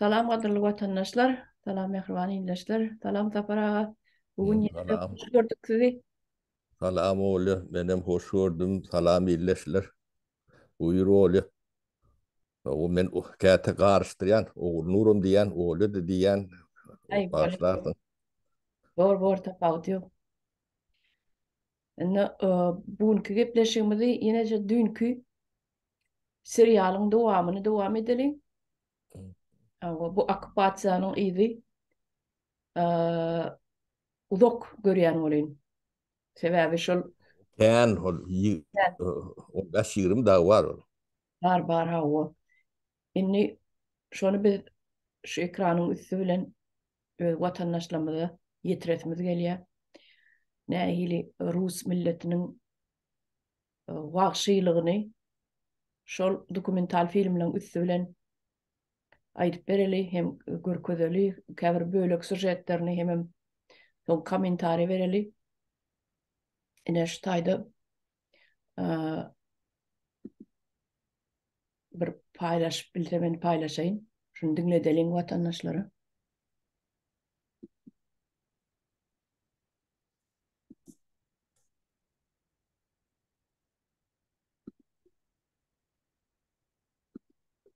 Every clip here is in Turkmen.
Salam gadırlı vatandaşlar, salam mehrivan indirişler, salam tapara. Bugün yedir, hoş gördük sizi. Salam oğlu, benim hoş gördüm, salam indirişler. Buyur oğlu. O men o kete o nurum diyen, oğlu da diyen, başlarsın. Bor bor tapau diyo. Ne bugün ki yine de dünkü serialın devamını devam edelim. bu akupatsiýany ýyzy äh e, uzak görýän bolýyn. Sebäbi şol ýan hol ýa-da war. Bar bar ha o. Inni şonu bir şu ekranyň üstü bilen watanlaşlamagy ýetiretmez gelýär. Näheli rus milletiniň e, wagşylygyny şol dokumental film üstü bilen aýdyp bereli hem görkezeli käbir bölek süjetlerini hem so kommentari bereli ene şeýde bir paýlaşyp bilsem paýlaşayyn şu dinle deling watanlaşlary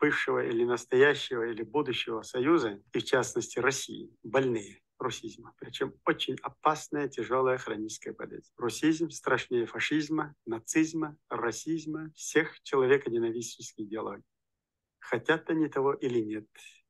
бывшего или настоящего или будущего Союза, и в частности России, больные русизма, причем очень опасная тяжелая хроническая болезнь. Русизм страшнее фашизма, нацизма, расизма, всех человеконенавистических идеологий. Хотят они того или нет,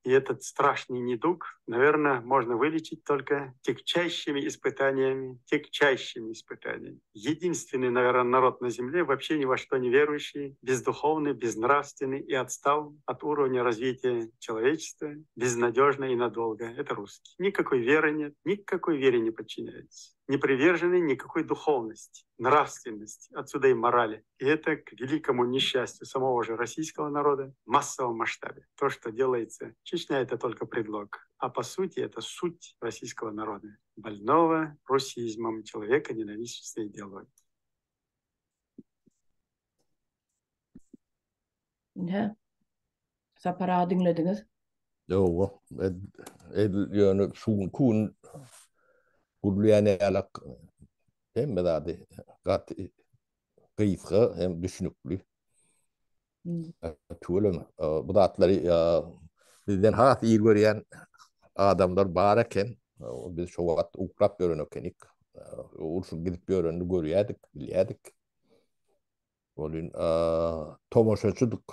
и этот страшный недуг, наверное, можно вылечить только тягчайшими испытаниями, тягчайшими испытаниями. Единственный, наверное, народ на земле, вообще ни во что не верующий, бездуховный, безнравственный и отстал от уровня развития человечества безнадежно и надолго. Это русский. Никакой веры нет, никакой вере не подчиняется не привержены никакой духовности, нравственности, отсюда и морали. И это к великому несчастью самого же российского народа в массовом масштабе. То, что делается Чечня, это только предлог. А по сути, это суть российского народа, больного русизмом человека, ненавистной идеологии. Yeah. Sa paradiglediniz? Jo, ett, ett, ett, ett, ett, Kullüyene alak, hem mi dadi? Gat kıyıtkı hem düşünüklü. Hmm. E, Tuğulun e, bu da e, bizden hat iyi gören adamlar bağırken biz şovat ukrap görünökenik. Urşun gidip görünü görüyedik, biliyedik. Olun tomoşoçuduk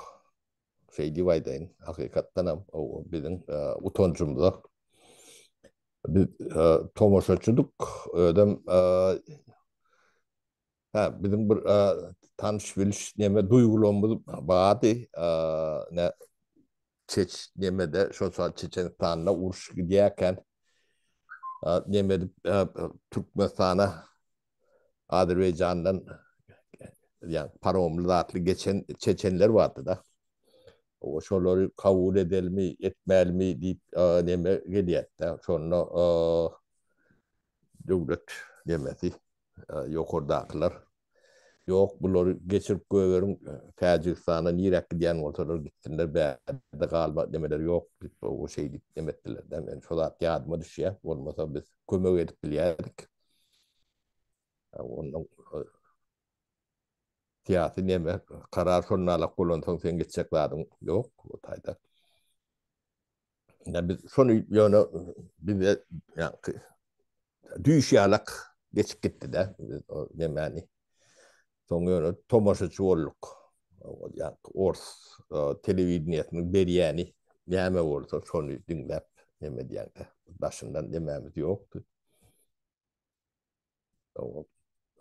şey divaydayın hakikattan o bizim utancımda bir, e, tomoşa çuduk ödem e, ha bizim bir e, tanışveliş neme duygulomuz vardı e, ne çeç neme de sosyal Çeçenistan'la uruş giderken e, neme de e, Türkmenistan'a Azerbaycan'dan yani paromlu zatlı geçen Çeçenler vardı da şonları kabul edel mi, etmel mi deyip e, neme geliyette. Sonra e, devlet demesi e, yukarıdakiler. Yok bunları geçirip koyuverin Tacikistan'a Irak diyen ortalar gittiler ve de galiba demeler yok o şey demettiler. Yani şu da yardıma düşüyor. Olmasa biz kömek edip biliyorduk. E, ondan tiyatı neme karar sonnala kulun son sen gitsek badın yok o tayda yani son yöne bir de yani düş yalak geçip gitti de o demeni son yöne tomasa çuvalluk yani ors televizyonun beri yani neme olsa son dinle neme diyen de başından dememiz yok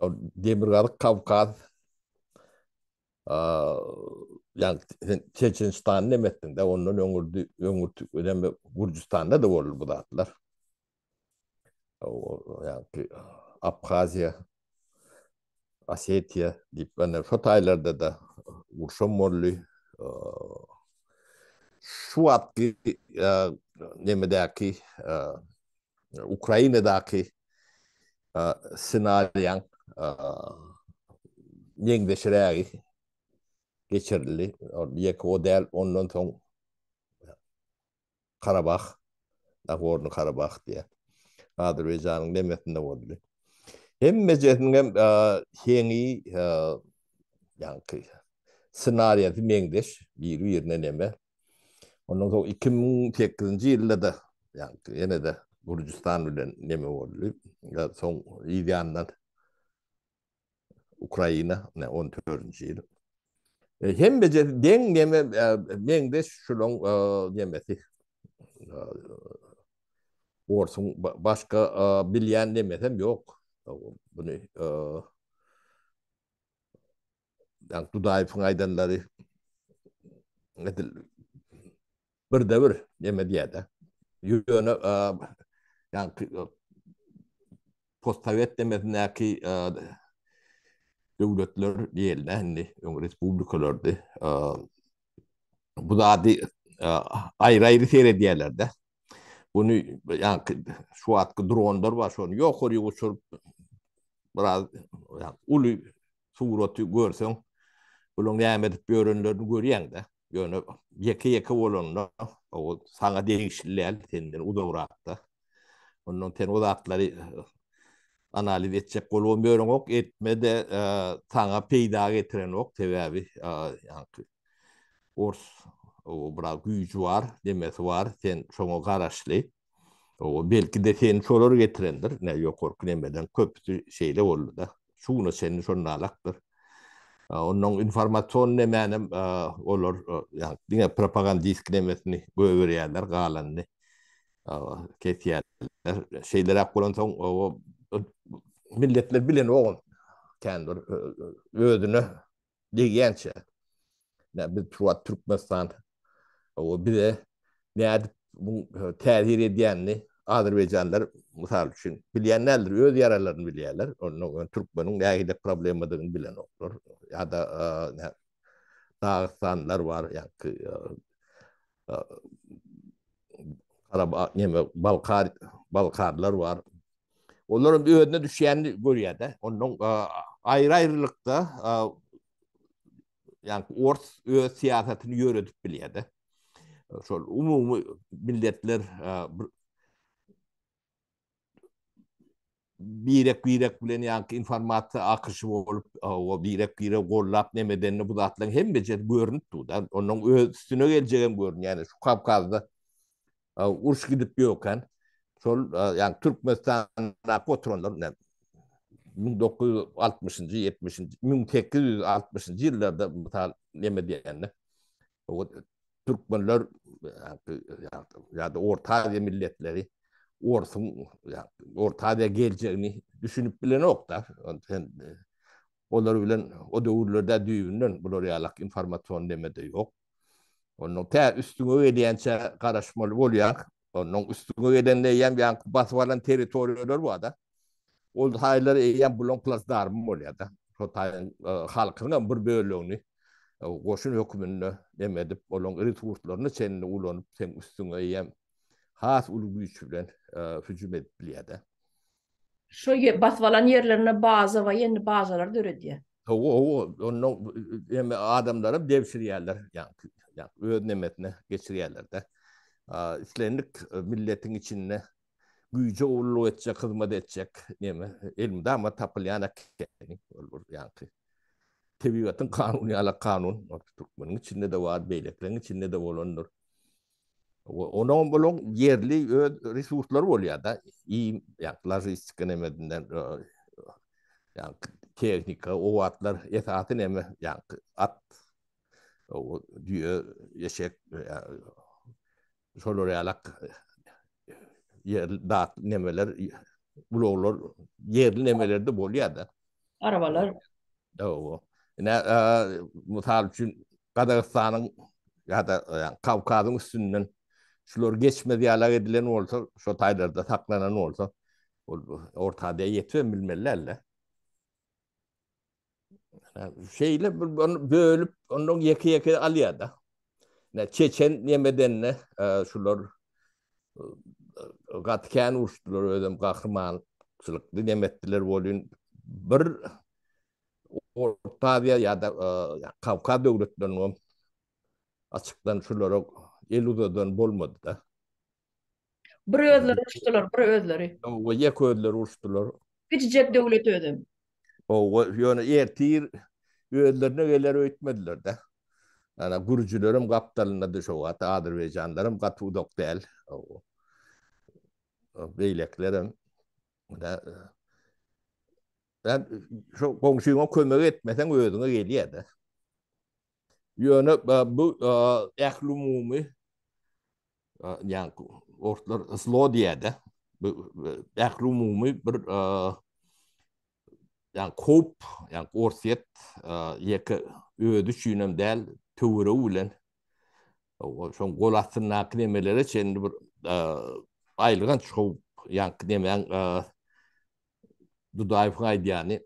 o demir kavkaz yani Çeçenistan'ın emetinde onun öngürdü öngürdü önemli Gürcistan'da da olur bu dağıtlar. Yani Abkhazya, Asetiya deyip yani şu taylarda da Urşon Morlu şu atki nemedeki Ukrayna'daki senaryan yengdeşireyi geçirdili. Yeki o del ondan son Karabakh. Nagorno Karabakh diye. Adır ve canın nemetinde Hem mecetin hem e, hengi yankı e, senariyatı mengdeş. Yiri yiri neme. Ondan son 2008 mün tekkinci yılda da yankı yene de Gürcistan bile neme oldu bi. E, son yiri yandan Ukrayna, ne, on törnci E, hem bece den neme men de şulon e, nemeti e, orsun başka bilyen nemetem yok bunu dan tuday fungaydanlari etil bir devir neme diyada yuyona yani postavet demetine ki döwletler diýilende hindi öň respublikalardy. Bu da di ayrı-ayrı seyre diýerler de. Bunu yani şu atky dronlar var şonu ýokary uçurup biraz ulu uly suwraty görsen bulan näme edip görenlerini görýän de. Yönü yeke yeke bolanlar o sana değişirler tenden uzak uzakta. Onun ten uzakları analiz etjek bolup ömürüň ok etmede e, taňa peýda getiren ok tebäbi e, ýa-ni ors o bra güýç var, demek var, sen şoňa garaşly o belki de sen şolary getirendir ne ýok ork nemeden köp şeýle boldu da şuňa sen şoňa alakdyr O e, onuň informasion nemäni e, olar e, ýa-ni diňe propagandist nemetni göwürýärler galanny e, ketýärler şeýleräk bolan soň o milletler bilen oğul kendi yani, özünü diyençe ne bir tuat Türkmenistan o bir de ne adı bu tehir edenni Azerbaycanlar mesela düşün öz yaralarını bilerler onun Türkmenin ne hakkında problem olduğunu bilen olur ya da ne Dağistanlar var yani, Arab Balkar Balkarlar var Onların bir ödüne düşeyenini görüyor da. Onun ayrı e, ayrılıkta yani e, ort öz siyasetini yöredik biliyor da. E, Şöyle umumi milletler birek birek bilen yani informatı akışı olup o birek birek gollap ne medenini bu zatla hem becet görünüp tu da. Onun üstüne geleceğim görün yani şu kapkazda urş gidip yokken sol, e, yani Türkmenistan'da patronlar 1960-cı, 70-ci, 1860 cı yıllarda mütahal yeme diyenler. O Türkmenler ya da Orta Azya milletleri Orsun ya Orta Azya geleceğini düşünüp bilen nokta. Sen bilen o dövürlerde düğünün bu realak informasyon demede yok. Onun ta üstüne öyle diyençe karışmalı oluyor. Onun üstüne gelen de yem yan basıp alan teritoriyalar bu da. O taylar yem bulon plus dar mı oluyor da. O tayın e, halkına bir bölüğünü koşun e, hükmünü demedip olon resurslarını senin ulanıp sen üstüne yan, has ulu güçlen e, hücum edip biliyor Şo Şu basıp alan yerlerine bazı ve yeni bazılar da diye. O o o onun adamları devşiriyorlar yani yani öd nemetine geçiriyorlar da. De. işlenlik e, milletin içinde güýje uğurlu etjek, hyzmat etjek, näme, elmde ama tapylýan akkeň olur ýanky. Tebiýatyň kanuny ala kanun, türkmeniň içinde de bar, beýleklerin içinde de bolandyr. Ona bolan yerli e, resurslar bolýar da, iyi ýaklaşystyka nemedinden ýa teknika, owatlar, esaty näme, ýa at, o diýe ýeşek, şol oralak yer da nemeler bulolar yerli nemelerde bolýardy. Arabalar. Owo. Näme mutal üçin Gadagystanyň ýa da Kawkazyň üstünden şular geçmedi ýa edilen bolsa, şo taýlarda taklanan bolsa, bol orta da ýetmeli bilmelerle. Şeýle bölüp ondan ýeke-ýeke alýar da. ne Çeçen yemeden ne e, şular e, gatkan uşdular ödem gahrman çılıq dinemettiler bolun bir orta ya ya e, Kavkaz devletlerinin o açıktan şular el uzadan bolmadı da bir ödler uşdular bir ödleri o yek ödler uşdular hiç jet devlet ödem o yer tir ödlerine geler öytmediler da ana gurjulorum gaptalyna düşüp gata Azerbaycanlarym gatu dokdel o beylekleren da ben şo gongşuyma kömür etmeden öýüne gelýärdi ýöne bu ählümümi ýa-ni ortlar Slodiýada bu ählümümi bir ýa-ni köp ýa-ni orset ýeke öýüdi şünem däl töwere ulen şoň gol astyna nemelere çenli şey, bir e, aýlygan çykyp ýanky nemeň e, dudaýyp gaýdyany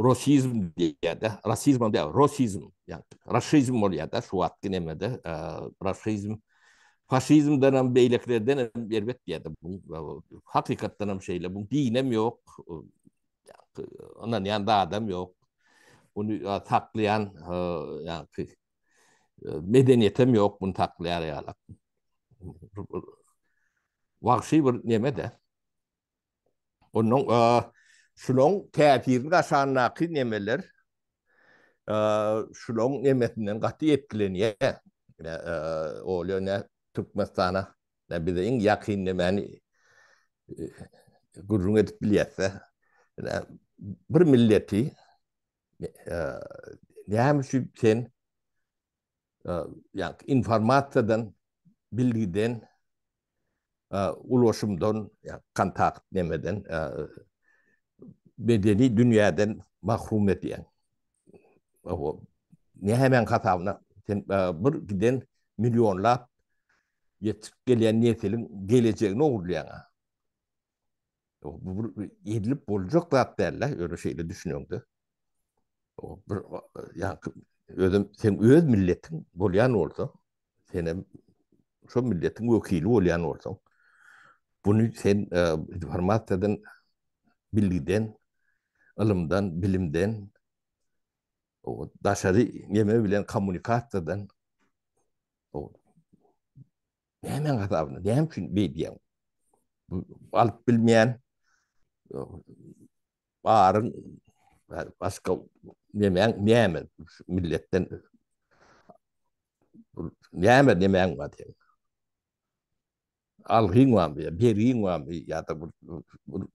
Rosizm diýdi, e, rasizm diýdi, rosizm, ýanky rasizm bolýarda şu wagtky nemede, rasizm faşizm denen beýleklerden elbet diýdi. Bu hakykatdan hem şeýle, bu dinem ýok, ondan ýanda adam ýok. bunu e, taklayan a, e, yani e, medeniyetim yok bunu taklayar ya. Vahşi bir neme de. Onun a, şunun tepirini kaşanlaki nemeler a, şunun nemetinden katı etkileniyor. E, e, oluyor ne Türkmenistan'a ne bizeyin yakin nemeni gurrun edip biliyette. Bir milleti Ne hem Nehamşüpten yani informatsiyadan bilgiden ulaşımdan yani kontakt nemeden bedeni dünyadan mahrum ediyen. Ne hemen katavına bir giden milyonlar yetip gelen nesilin geleceğini uğurlayana. Bu edilip olacak zat derler. Öyle şeyle düşünüyordu. özüm sen öz milletin bolýan bolsa, senem şu milletin wekili bolýan bolsa, bunu sen e, bilgiden, ilimden, bilimden o daşary näme bilen kommunikasiýadan o näme gatawny, näme üçin bilýän? Alp bilmeyen, barın, başka demeyen näme milletden näme demeyen var diyeyim. Alhin var mı ya, berin var mı ya da bu, bu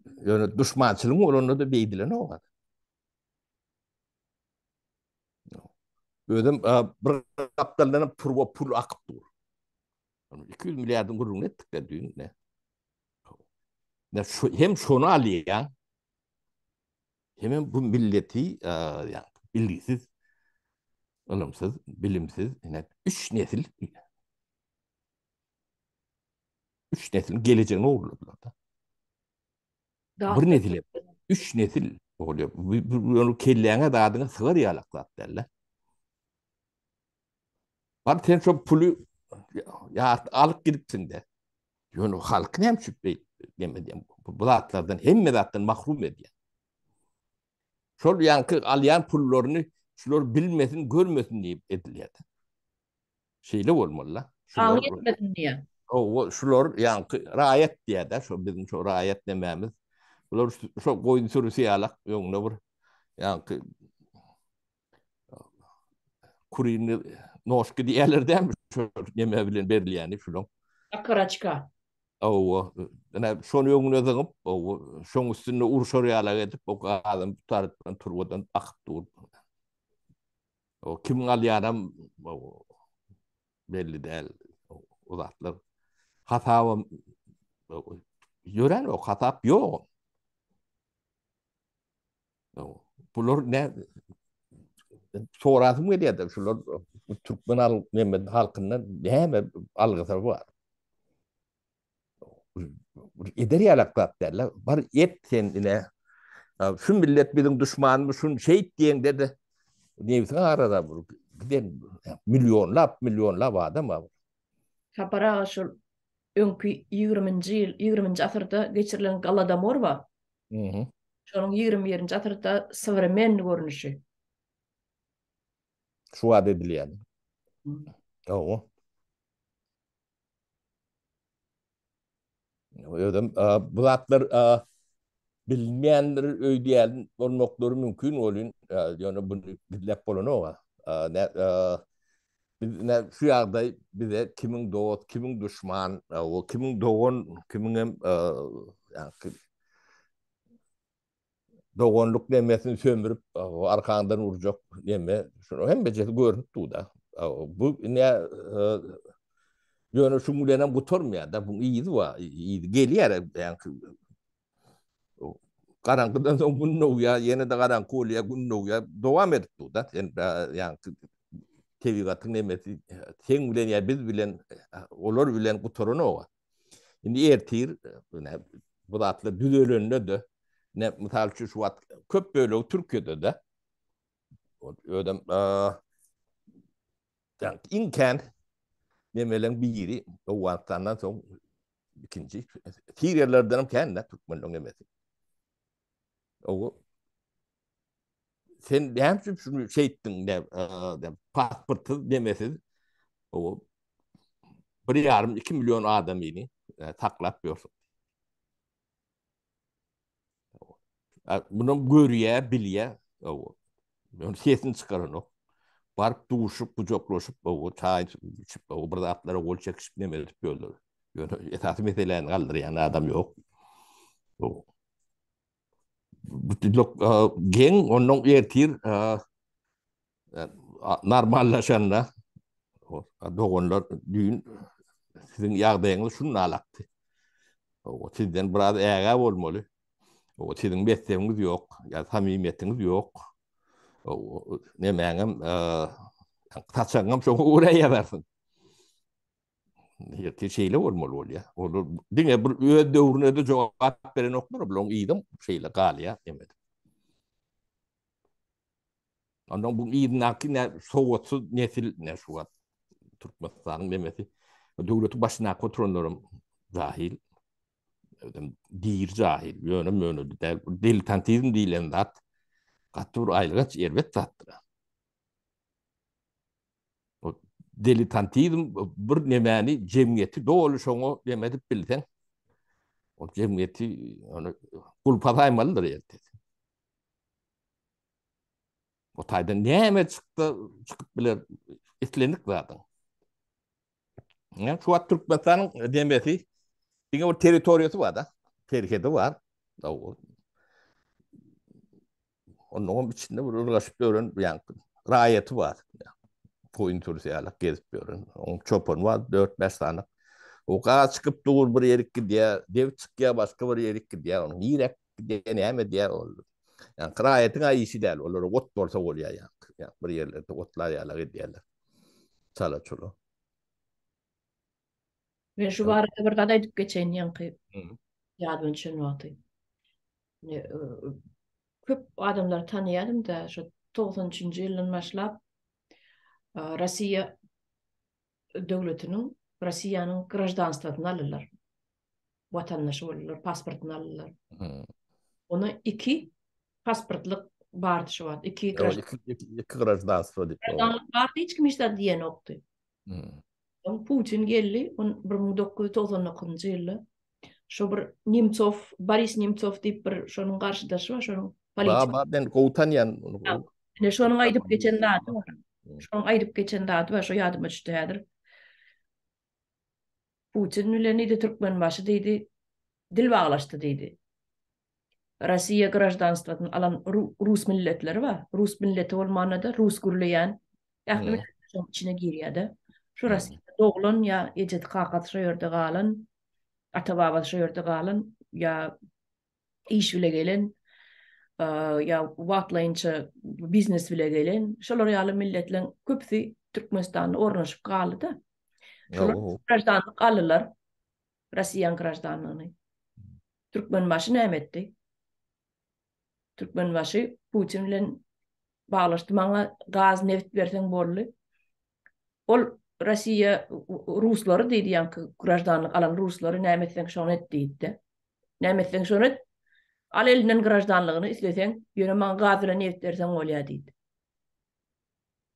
Ödüm bir kaptalarına pul va pul akıp dur. 200 milyardın kurulun ettik de ne? Ne şu, hem şunu alıyor ya. Hemen bu milleti e, yani bilgisiz, ılımsız, bilimsiz, yani üç nesil üç nesil geleceğini uğurladılar da. Daha bir nesil, üç nesil oluyor. Bunu kelleğine dağdığına sığır yalaklat derler. Var sen çok pulu ya alıp gidipsin de. Yani halkın hem şüphe demediğim bu zatlardan hem medattan mahrum ediyor. Şol yankı alyan pullorunu şular bilmesin, görmesin deyip edilyat. Şeyle O, Şolor yankı rayet diye de, şol bizim şol rayet dememiz. Şolor şol boyun sürü siyalak, yon nabur, yankı, kuriyini, noşki diyelir diyelir diyelir diyelir diyelir diyelir diyelir diyelir Awa, ana şonu öňüňe zygyp, şoň üstünde urşary ala gedip, o adam tutaryp turgudan aqyp durup. O kim galyaram, o belli däl, o zatlar. Hatawa ýören o hatap ýok. O bular nä sorasym gelýär, şular türkmen halkyndan näme algysa bolar. ederi alakap derler. Bar et kendine. Şun millet bizim düşmanı, şun şeyt diyen dedi. Neyse arada bu. Giden milyonlap milyonlap adam var. Sapara şu önkü 20-ci yıl, 20-ci asırda geçirilen galada mor var. Mhm. Şunun 20-ci asırda sıvırmen görünüşü. Şu adı edilir yani. Oğuz. Hmm. Oh. bilmiyordum. Bunlar ee, e, bilmeyenler ödeyen olmakları mümkün olun. Ee, yani bunu bilip olun ama e, ne, e, ne, şu yerde bize kimin doğut, kimin düşman, o kimin doğun, kimin yani, doğunluk nemesini sömürüp arkandan vuracak neme şunu hem beceri görüntü da bu ne Yönü şu mülenem kutormuyor da bu iyiydi va iyiydi geliyor yani Karankıdan da bunun ya yine de karanlık kol ya bunun ya devam edip da yani yani TV katın sen bilen ya biz bilen olur bilen kutorun o Şimdi ertir ne bu atla düdülünle de ne mutalçı şu at köp böyle Türkiye'de de o ödem eee Yani, inken Memelen biri o vaktandan soň ikinji tiýerlerden hem kän näp bolmagy mesele. O sen hem şu şeýtdiň näp de e, pasporty demesiz o bir ýarym 2 million adam ýeni taklap görýär. Bunu görýär, bilýär o. Ben sesini çykaryn o. barp duşup bucokloşup o çay içip o burada atlara gol çekip ne verip gördü. Etatı meselen kaldır yani adam yok. O bu dilok e, gen onun yetir e, e, normallaşan da o doğunlar dün sizin yağdayınız şunun alaktı. O tilden biraz ağa olmalı. O tilden bettiğiniz yok. Ya samimiyetiniz yok. ne mängem e, taçangam şo uraya versin. Ya ti şeyle olmol ol ya. O dinge bir öde urne de cevap beren okmur blong idim şeyle gal ya demet. Ondan bu idin akki ne soğutsu nesil ne suat turkmasan demeti. Dövletu başına kontrolörüm dahil. Dir cahil. Yönüm yönüdü. Dil tantizm dilen dat. Kattur aylıgaç erbet tattıra. Delitantizm bir nemani cemiyeti doğru şonu demedip bilsen. O cemiyeti onu kulpadaymalıdır ertesi. O tayda neme çıktı, çıkıp biler etlenik zaten. Yani şu an Türkmenistan'ın demesi, yine o teritoriyası var da, terkede var. Da o onun içinde uğraşıp görün yani rayeti var. Yani. Pointürüz yani gezip görün. Onun çopun var dört beş tane. O kadar çıkıp dur bir yerikki diye, dev çıkıya başka bir yerikki diye, onun yirek diye neyme diye oldu. Yani kırayetin ayışı değil, onları ot dorsa oluyor yani. yani bir yerlerde otlar yalağı diyorlar. Çala çulu. Ben şu arada bir kadar edip geçeyim yankı. Yardım için vakti. köp adamlar tanıyadım da şu 90-cı ýyldan başlap e, Russiýa döwletiniň Russiýanyň graždanstwyna alýarlar. Watanlaş bolýar, pasportyny alýarlar. Mhm. Onu iki pasportlyk bardy şu wagt, iki graždanstwo diýip. Onda bardy hiç kim işde diýen okdy. Hmm. Putin geldi, on 1990-njy ýyly. Şo bir Nemtsov, Boris Nemtsov diýip bir şonuň garşydaşy, şonuň Politik. Ba, ba, ben gowtan ýan. Ne şonu aýdyp geçen daty bar. Şonu aýdyp geçen daty bar, şo ýadyma düşdiýär. Putin türkmen dil baglaşdy diýdi. Rossiýa grajdanstwatyn alan rus milletleri var Rus milleti bolmanda rus gurlaýan. Ýa-da hmm. şonu içine Şu Rossiýa я, ýa ata gelen, ya watlaynça biznes bile gelen şolary ýaly milletle köpsi Türkmenistan ornaşyp galdy. Şolary Türkmenistan galylar Russiýan garaşdanyny Türkmen maşyny emetdi. Türkmen maşy Putin bilen baglaşdy. Maňa gaz, neft berdiň bolly. Ol Russiýa ruslary diýdi, ýa-ni garaşdanlyk alan ruslary näme etdiň şonu etdi. Näme etdiň şonu al elinden grajdanlygyny isleseň, ýöne maň gazyra neýet bersen bolýar diýdi.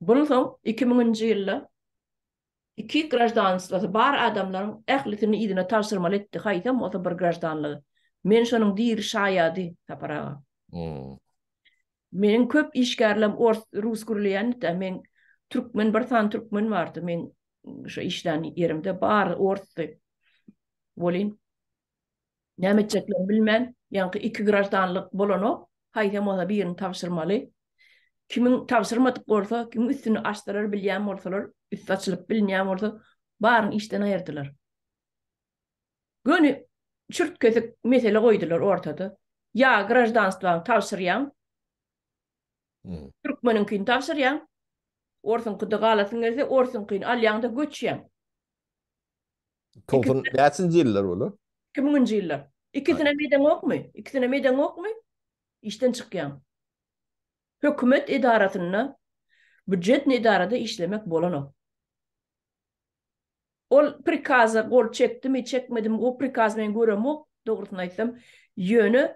Bunu soň 2000-nji ýylda iki grajdanlygy bar adamlaryň ählitini ýidine tapşyrmaly etdi. Haýtam, ota bir grajdanlygy. Men şonuň diýri şaýady taparaga. Hmm. Menin köp işgärlem ors rus gürleýän de men türkmen bir san türkmen bardy. Men şu işden yerimde bar ortdy. Bolin. Näme çekler bilmän. Yani iki grajdanlık bolono, hayhem ola bir yerin Kimin tavsırmatik orta, kim üstünü açtılar, bilyam ortalar, üst açılıp bilyam ortalar, barın işten ayırdılar. Gönü, çürt kötü mesele koydular ortada. Ya grajdanstvan tavsıryan, Türkmenin kün tavsıryan, orsın kün tavsıryan, orsın kün tavsıryan, orsın kün tavsıryan, orsın Iki tine meydan okmuy? Iki tine meydan okmuy? Işten çıkkiyam. Hükümet idaratına, büccet idarada işlemek bolan o. O prikaza gol çektim, çekmedim, o prikaza men gurem o, doğrultun yönü,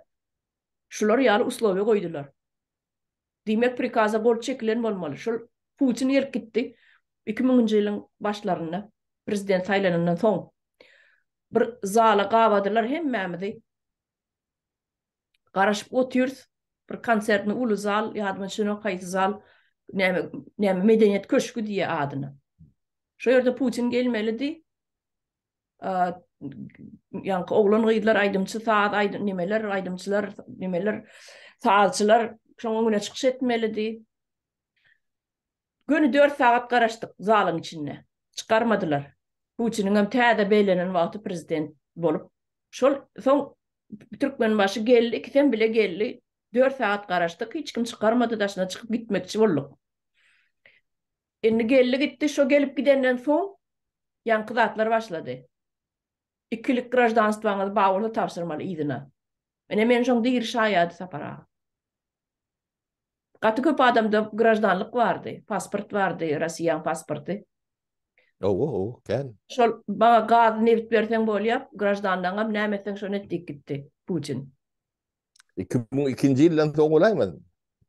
şular yal uslovi koydular. Dimek prikaza gol çekilen bolmalı. Şul, Putin yelik gitti, 2000 yelik başlarına, prezident saylanan son, bir zala qavadylar hem mämidi. Garaşyp otyrs bir konsertni ulu zal ýadyma şu no qaýsy zal näme näme medeniýet köşkü diýe adyny. Şo ýerde Putin gelmelidi. Äh ýa-ni oglan gyýdlar aýdymçy saat aýdym nämeler aýdymçylar nämeler saatçylar şo güne çykyş etmelidi. Günü 4 saat garaşdyk zalyň içinde. Çykarmadylar. Putin'in hem täze beýlenen wagty prezident bolup, şol soň Türkmen başy geldi, kim bile geldi, 4 saat garaşdyk, hiç kim çykarmady, daşyna çykyp gitmekçi bolduk. Endi geldi, gitdi, şo gelip gidenden soň ýangy zatlar başlady. Ikilik grajdanstwany bawuny tapşyrmaly ýidini. Ene men şoň diýer şaýat sapara. Gatgy adamda grajdanlyk bardy, pasport bardy, Russiýan pasporty. Oo, kan. Şol baga gaz neft bersen bolýar, grajdandan hem näme etsen şonu etdik gitdi Putin. 2002-nji ýyldan soň bolaýmy?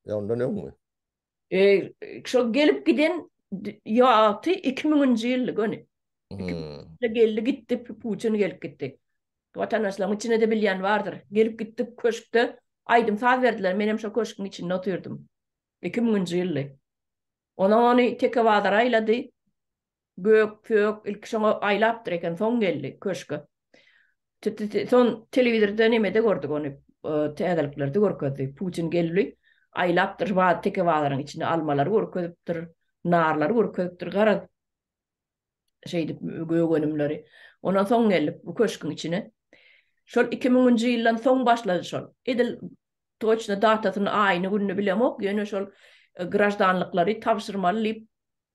Ýa, onda näme bolýar? E, şol gelip giden ýa, 2000-nji ýyly göni. Şol geldi gitdi Putin gelip gitdi. Watan içinde de bilýän wardyr. Gelip gitdi köşkde, aýdym saz berdiler, menem şol köşkün içinde oturdym. 2000-nji ýyly. Ona onu tekewadara gök kök ilk şoňa aýlap dur eken soň geldi köşke. Son televizorda näme de gördük onu? Täzelikleri görkezdi. Putin geldi. Aýlap dur wa teke wadaryň içinde almalar görkezip dur, narlar görkezip dur, garaz şeýdip göwgenimleri. Ona soň geldi bu köşkün içine. Şol 2000-nji ýyldan soň başlady şol. Edil toçna datasyny aýny günni bilemok, ýöne şol e, gradanlyklary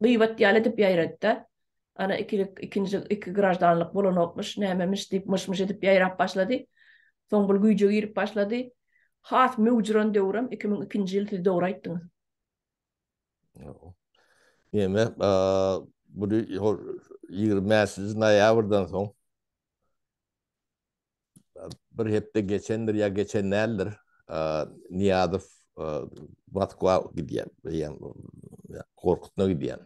gıybat diýip edip Ana ikilik ikinji iki garajdanlyk bolan okmuş, nämemiş diýip mışmış edip ýaýrap başlady. Soň bul güýjü ýyryp başlady. Haat möwjüran döwrem 2002-nji ýylda döwraýdyň. Ýeme, bu ýyr mäsiz näýawrdan soň bir hepde geçendir ya geçen neldir? Niyadov Vatkoa gidiyen. Korkutna gibi yani.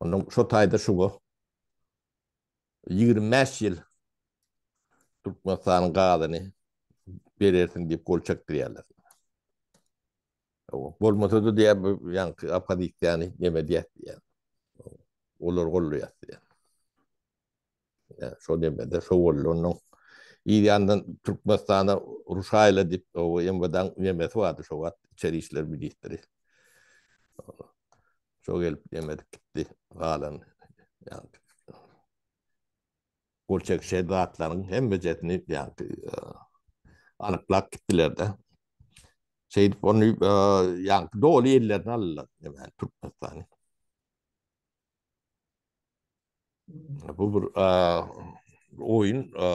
Ondan şu tayda şu go. Yigir mesil Turkmenistan'ın gadini berersin dip gol kiryalar. Bol motodu diye yani apadik yani nemediyat yani. Olur gollu Ya şu şu Ýa-da Türkmenistana Rusayla dip o ýemeden ýemet wagt şo wagt çerişler bilýdirdi. Şo gelip ýemedik gitdi. Galan ýa-da Gurçak şeydatlaryň hem bejetini ýa-da alaklak gitdilerde. Şeýd onu ýa-da e, doly ýerlerden alaklak ýemeden Türkmenistan. Bu bir e, oyun e,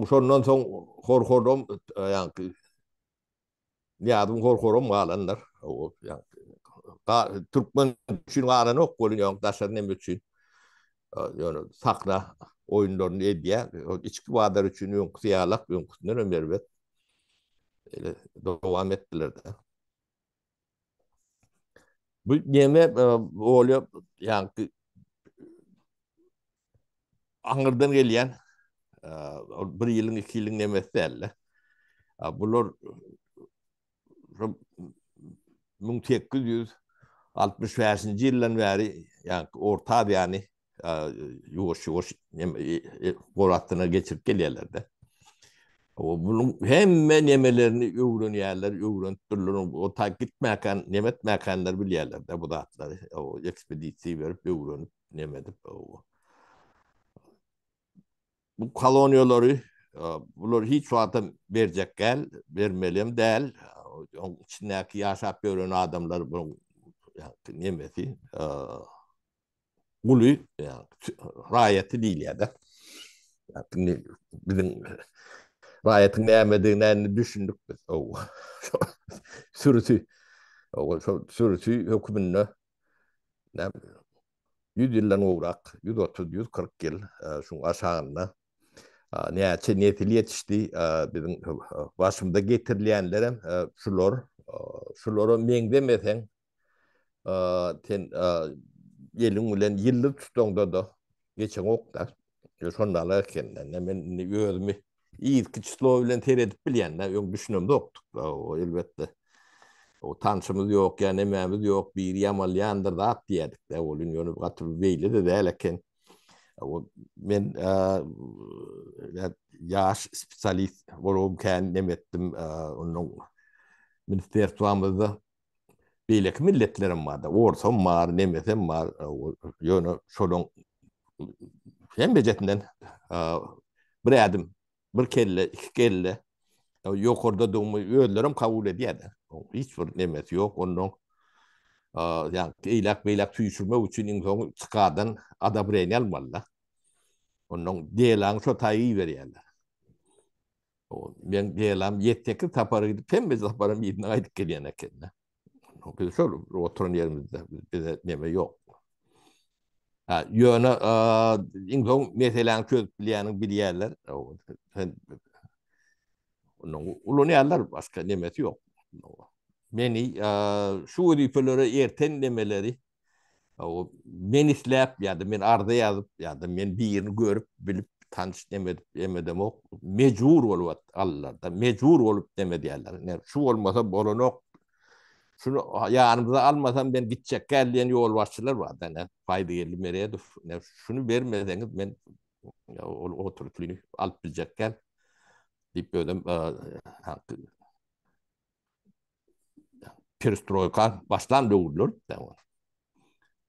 o şoň non soň hor hor dom e, ýany ýa-ky. Ýa-da hor horom galanlar. O ýa-ky. Türkmen düşünärini oň qołunyň ýanyda şeýle näme üçin? O ýoň saqla oýunlaryň edebiýet, o içki wagty üçin ýyňky ýyňkynir ömürbet. Elä dowam etdiler. Bu gämä e, oly ýa-ky. Angärden gelýän ഒരു ഇല്ലെങ്കിൽ ഇല്ലെങ്കിൽ വ്യവസ്ഥയല്ല bunlar 1865 yıldan beri yani orta yani e, yavaş yavaş, boratına e, e, geçirip geliyorlar da. Bunun hemen yemelerini öğreniyorlar, öğrendirilir. O ta gitmeyen, nemet mekanlar biliyorlar da bu da atları. O ekspedisi verip öğrenip nemet o bu koloniyaları e, bunlar hiç vaata verecek gel, vermeliyim değil. Onun içindeki yaşap gören adamlar bunu yani, nimeti e, ulu yani, rayeti değil ya da. Yani, bizim rayetin neyemediğini düşündük biz. O, sürütü, o, sürütü hükümünü ne 100 yıldan uğrak, 130, 140 yıl e, şu aşağında näçe netli ýetişdi, biziň e, başymda getirilýänler hem e, şular, e, şular meň demeseň, ten ýelin bilen ýyldy tutdoňda da geçen okda. Şonlara kenden men ýörmi. Iýit kiçlo bilen teredip bilýänler, öň düşünümde okduk. Elbetde. O tanışımız yok yani, emeğimiz yok, bir yamal da at diyedik de, o lünyonu veyli de de men ya e, yaş spesialist bolum kan nemettim e, onun minister tuamızda bilek milletlerim vardı orsom mar nemetem mar yönü e, şolon hem becetinden bir adam bir kelle iki kelle yokorda doğumu yönlerim kabul ediyordu hiç bir nemet yok onun ya ilak beylak tüyüşürme uçun inzonu çıkardın adabreyni almalla onun delan şo tayi berýärler. O men delam ýetdeki tapara gidip hem biz taparam ýetdi aýdyp gelýän O biz şol oturan ýerimizde bize näme ýok. Ha ýöne in gün meselen köz bilýärin bilýärler. O sen onun başga nemesi ýok. Meni şu ýerlere ýerten nemeleri o men islap ya da men arda yazıp ya da men birini görüp bilip tanış demedip emedem ok mecbur bolup Allah da mecbur bolup demedi yerler ne şu olmasa bolun ok şunu yanımda almasam ben gitcek geldiğin yol başçılar var da ne fayda gelir mereye de ne şunu vermeseniz ben oturtulunu alp bilecek gel deyip böyle e, hakkı perestroyka başlandı uğurlar.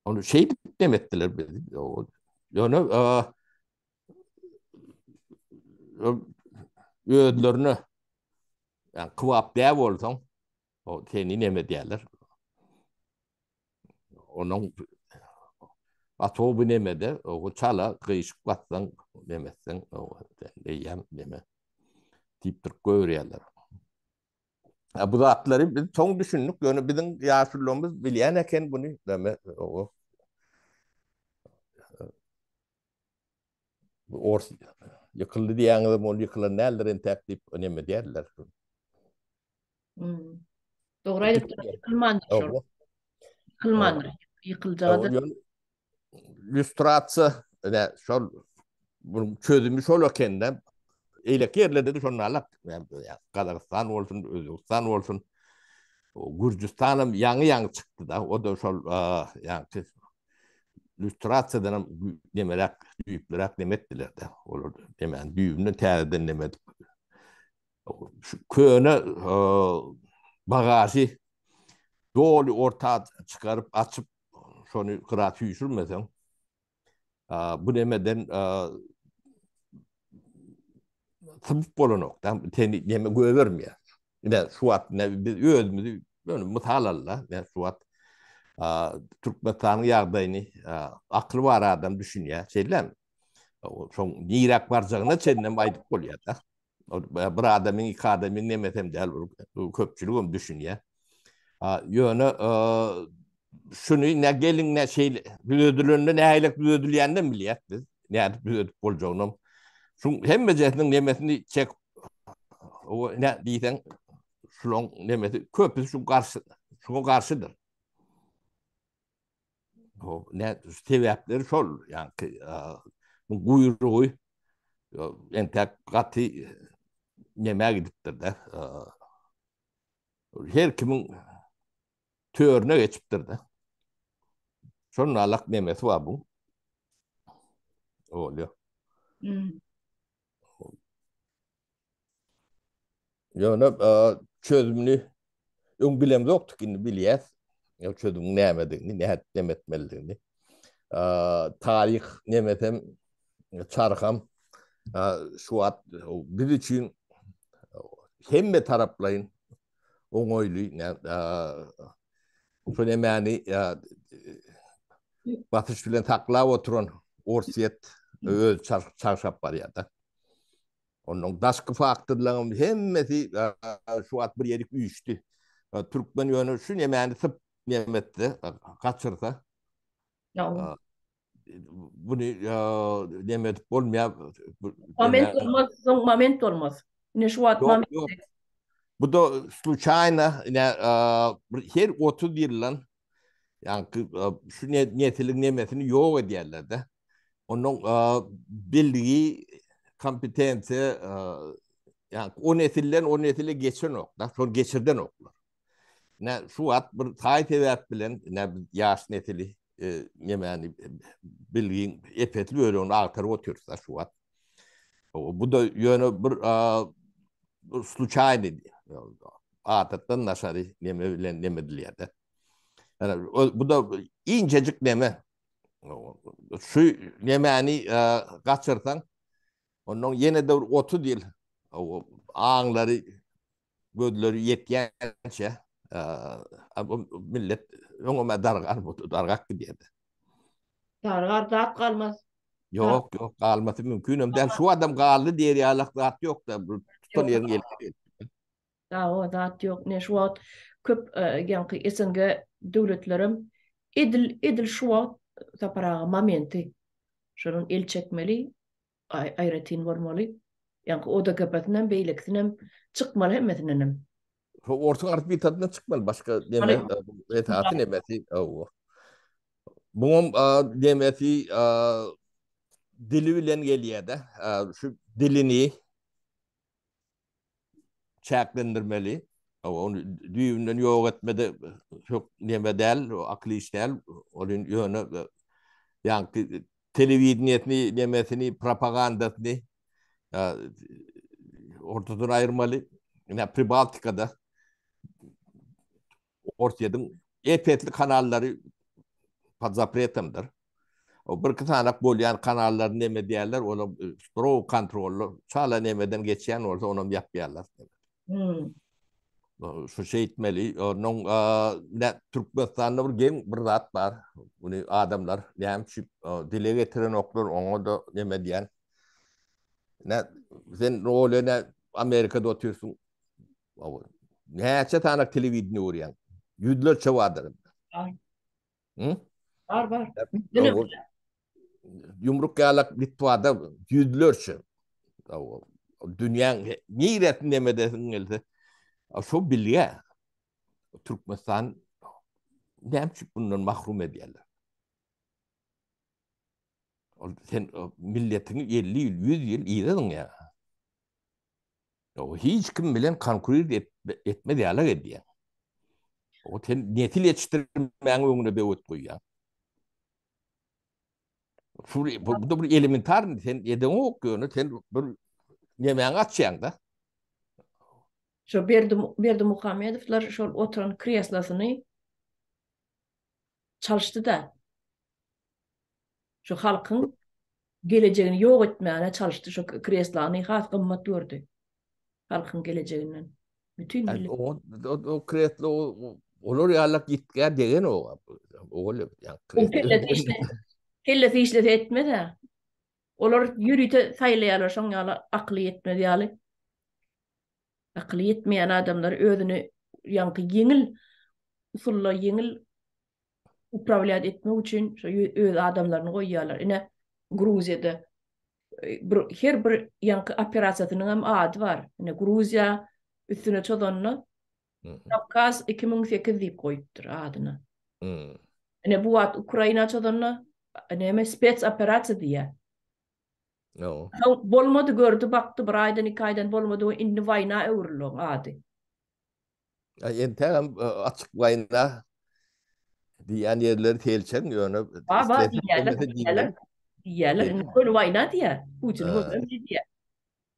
onu şey demettiler. Onu a, ödlerini yani kıvap dev olsan o seni ne derler. Onun Atoğu bu nemede, o çala kıyışık batsan demezsen, o deyem ne Deyip durup görüyorlar bu zatları biz çok düşündük. Yani bizim yaşlılığımız bilen eken bunu deme o. Ors yıkıldı diyenler onu yıkılan nelerin teklif önemli derler. Hmm. Doğru yıkılmandır. Yıkılmandır. Yıkılacağı da. Lüstratsı ne şol bunun çözümü şol ökenden eylek yerle dedi şonu alak. Kazakistan olsun, Özbekistan olsun. Gürcistan'ım yangı yangı çıktı da. O da şol yangı. Lüstrasi denem demerek, düyüplerek demettiler de. Demen düyümünü terden demedik. Köyüne bagajı doğulü ortağa çıkarıp açıp şonu kıratı Bu demeden tıbık bolunok, tam teni yeme gövörm ya. Ne suat, ne biz özümüzü, böyle mutalalla, ne suat. A, Türk vatanı yağdayını, aklı var adam düşün ya, şeyler Son nirak varcağına çenden vaydık bol ya da. Bir adamyň iki adamın ne metem de, köpçülük onu A, yönü, şunu ne gelin ne şey, bir ne aylık bir biz. Ne aylık bir ödülü şu hemme cehetinin nemetini çek o ne diyen şulon nemeti köpüsü şu karşı şuna karşıdır. O ne tevapları şol yani bu buyruğu en tek katı neme gidiptir de. Her kimin törüne geçiptir de. Şunun alak nemeti var bu. o Hmm. Yani çözümünü ön bilemiz yoktu ki biliyiz. Ya çözüm nemedi, ne etmemeli. Eee tarih nemetem çarxam Şu at bir için hemme taraplayın taraflayın oğoylu ne problemi yani batış bilen takla oturun orsiyet öl çarşap bar ya da. Onun daskı faktörlerin hemmesi şu at bir yerik üyüştü. Türkmen yönü şu yemeğini tıp yemetti, kaçırdı. Ya bunu yemet olmaya moment olmaz moment olmaz ne şu at bu da случайно ne her 30 yıllan yani şu niyetlik nimetini yok ederler de onun bildiği kompetente e, yani o nesilden o nesile geçen oklar, sonra geçirden oklar. Ne şu at bir tayt evet bilen ne yaş netili e, yani bilgin epetli öyle onu aktarıp otursa şu at. Bu da yönü bir, e, bir sluçaydı. Adattan naşarı neme bilen neme diliyede. Yani, bu da incecik neme. Şu nemeni hani, e, kaçırsan Onu yine de değil. O ağları gödleri yetkençe e, e, bu millet onu da dargar bu dargak diye. Dargar da kalmaz. Yok yok kalması mümkün. Del şu adam kaldı diğer yalak zat yok da tutun yerin Da o zat yok ne şu ot. köp e, genki esenge devletlerim edil edil şu at saparağa mamenti. Şunun el çekmeli ayratin var mali. Yani o da gapatından beyliktinden çıkmalı hemmetinden. Ortun artık bir tadına çıkmalı. Başka demek etaatın emeti. Bunun demeti dili bilen geliyor da. Şu dilini çaklendirmeli. Onu düğümden yok etmede çok neme değil, aklı iş Onun yönü e, yani televizyonyetni nemesini, propagandasini ortadan ayırmalı ne Pribaltika'da ortiyadın epetli kanalları pazapretemdir o bir kısana bolyan kanallar neme diyerler onu pro e, kontrollü çala nemeden geçen orada onu yapyarlar şu şey etmeli onun ne Türkmenistan'da bir gem bir zat var bunu adamlar hem şu dile getiren oklar ona da ne diyen ne sen rolü ne Amerika'da oturuyorsun abi ne hiçe tanık televizyonu uğrayan yüdler çavadır hı var var yumruk yalak litvada yüdler çavadır dünyanın niyetini demedesin geldi şu bilge Türkmenistan nämçe bundan mahrum edýärler. O sen milletini 50 ýyl, 100 ýyl ýerdiň ya. O hiç kim bilen konkurir etme diyalog ediyor. O ten netil yetiştirmeyen oyunu bir ot Bu bir elementar, sen yedin o sen bir nemeyen şo Berdi Berdi Muhammedowlar şo oturan kreslasyny çalıştı da. Şo halkyň geleceğini yok etmeye çalıştı şu kreslanı hat kımmat gördü. Halkın geleceğinin bütün yani o, o, o kreslo o, olur ya Allah gitge degen o oğlum yani kreslo kelle işle kelle işle etme de olur yürüte sayılıyorlar şu yani aklı yetmedi akıl yetmeyen adamlar özünü yankı yengil usulla yengil upravliyat etme üçin şu öz adamlarını koyuyorlar. Yine Gruziya'da bir, her bir yankı operasyatının hem adı var. Yine Gruziya üstüne çoğunlu Kavkaz 2008 deyip koyuptur adını. Hmm. bu ad Ukrayna çoğunlu yine spets No. Bolmadı gördü baktı bir aydan iki aydan bolmadı inni vayna övrülüğün adi. Yani tamam e, açık vayna diyen yerleri tehlçen yönü. Baba diyeler diyeler diyeler. Böyle vayna diye. Putin bu diye.